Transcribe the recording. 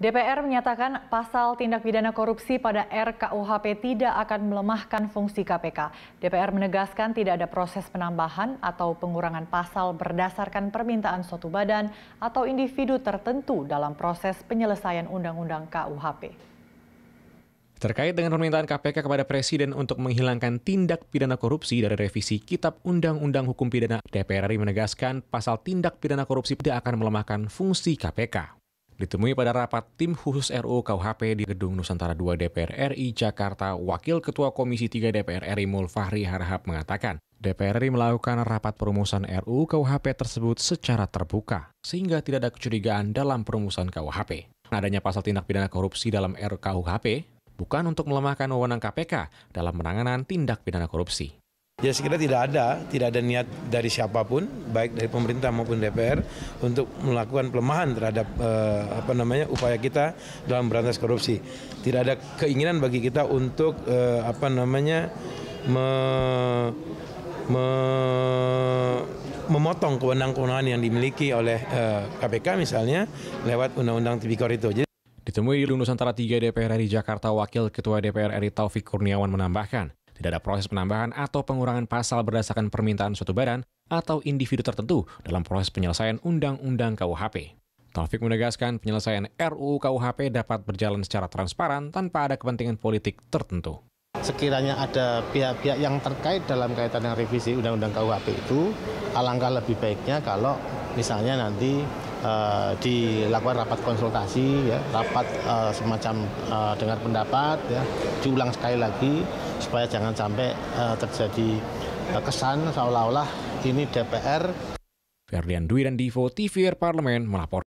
DPR menyatakan pasal tindak pidana korupsi pada RKUHP tidak akan melemahkan fungsi KPK. DPR menegaskan tidak ada proses penambahan atau pengurangan pasal berdasarkan permintaan suatu badan atau individu tertentu dalam proses penyelesaian Undang-Undang KUHP. Terkait dengan permintaan KPK kepada Presiden untuk menghilangkan tindak pidana korupsi dari revisi Kitab Undang-Undang Hukum Pidana, DPR RI menegaskan pasal tindak pidana korupsi tidak akan melemahkan fungsi KPK. Ditemui pada rapat tim khusus RUU KUHP di Gedung Nusantara 2 DPR RI Jakarta, Wakil Ketua Komisi 3 DPR RI Mulfahri Harhab mengatakan, DPR RI melakukan rapat perumusan RUU KUHP tersebut secara terbuka, sehingga tidak ada kecurigaan dalam perumusan KUHP. Adanya pasal tindak pidana korupsi dalam RKUHP bukan untuk melemahkan wewenang KPK dalam penanganan tindak pidana korupsi. Ya sekiranya tidak ada, tidak ada niat dari siapapun, baik dari pemerintah maupun DPR untuk melakukan pelemahan terhadap eh, apa namanya upaya kita dalam berantas korupsi. Tidak ada keinginan bagi kita untuk eh, apa namanya me, me, memotong kewenangan-kewenangan yang dimiliki oleh eh, KPK misalnya lewat undang-undang tipikor itu. Jadi, Ditemui di Nusantara 3 DPR RI Jakarta, Wakil Ketua DPR RI Taufik Kurniawan menambahkan, tidak ada proses penambahan atau pengurangan pasal berdasarkan permintaan suatu badan atau individu tertentu dalam proses penyelesaian Undang-Undang KUHP. Taufik menegaskan penyelesaian RUU KUHP dapat berjalan secara transparan tanpa ada kepentingan politik tertentu. Sekiranya ada pihak-pihak yang terkait dalam kaitan dengan revisi Undang-Undang KUHP itu, alangkah lebih baiknya kalau misalnya nanti uh, dilakukan rapat konsultasi, ya, rapat uh, semacam uh, dengar pendapat, ya, diulang sekali lagi supaya jangan sampai uh, terjadi uh, kesan seolah-olah ini DPR. Ferdian Dwi dan Divo TVR Parlemen melapor.